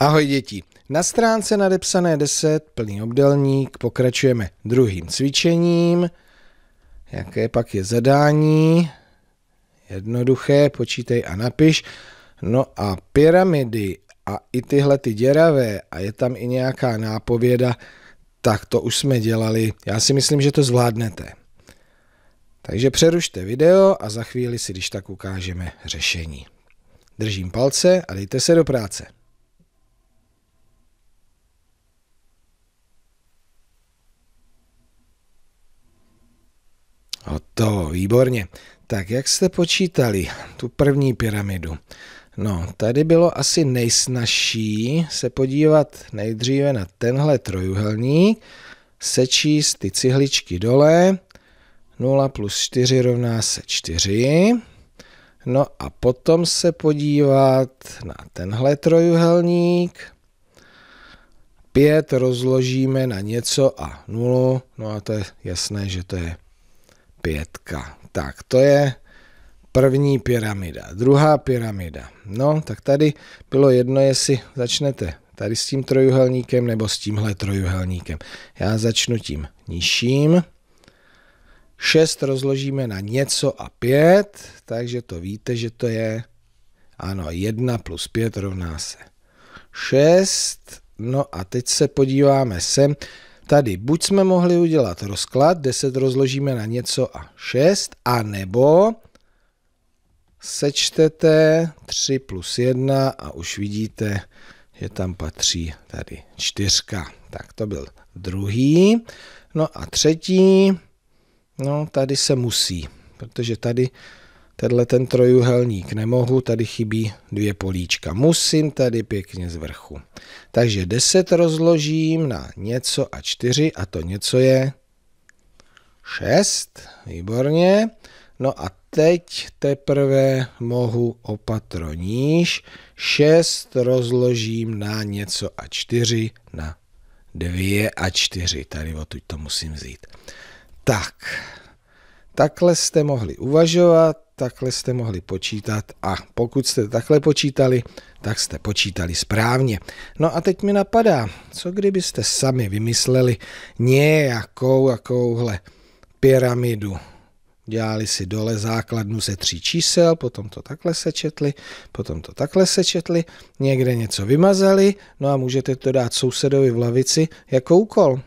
Ahoj děti, na stránce nadepsané 10, plný obdelník, pokračujeme druhým cvičením. Jaké pak je zadání? Jednoduché, počítej a napiš. No a pyramidy a i tyhle ty děravé a je tam i nějaká nápověda, tak to už jsme dělali. Já si myslím, že to zvládnete. Takže přerušte video a za chvíli si když tak ukážeme řešení. Držím palce a dejte se do práce. To, výborně. Tak jak jste počítali tu první pyramidu? No, tady bylo asi nejsnažší se podívat nejdříve na tenhle trojuhelník, sečíst ty cihličky dole, 0 plus 4 rovná se 4, no a potom se podívat na tenhle trojuhelník, 5 rozložíme na něco a 0, no a to je jasné, že to je pětka. Tak, to je první pyramida. Druhá pyramida. No, tak tady bylo jedno, jestli začnete tady s tím trojuhelníkem nebo s tímhle trojuhelníkem. Já začnu tím nižším. 6 rozložíme na něco a 5, takže to víte, že to je, ano, 1 plus 5 rovná se 6. No a teď se podíváme sem. Tady buď jsme mohli udělat rozklad, 10 rozložíme na něco a 6, a nebo sečtete 3 plus 1 a už vidíte, že tam patří tady 4. Tak to byl druhý. No a třetí, no tady se musí, protože tady tenhle ten trojuhelník nemohu, tady chybí dvě políčka. Musím tady pěkně z vrchu. Takže 10 rozložím na něco a 4 a to něco je 6, výborně. No a teď teprve mohu opatro níž. 6 rozložím na něco a 4 na 2 a 4. Tady odtud to musím vzít. Tak, Takhle jste mohli uvažovat, takhle jste mohli počítat a pokud jste takhle počítali, tak jste počítali správně. No a teď mi napadá, co kdybyste sami vymysleli nějakou jakouhle pyramidu. Dělali si dole základnu ze tří čísel, potom to takhle sečetli, potom to takhle sečetli, někde něco vymazali, no a můžete to dát sousedovi v lavici jako úkol.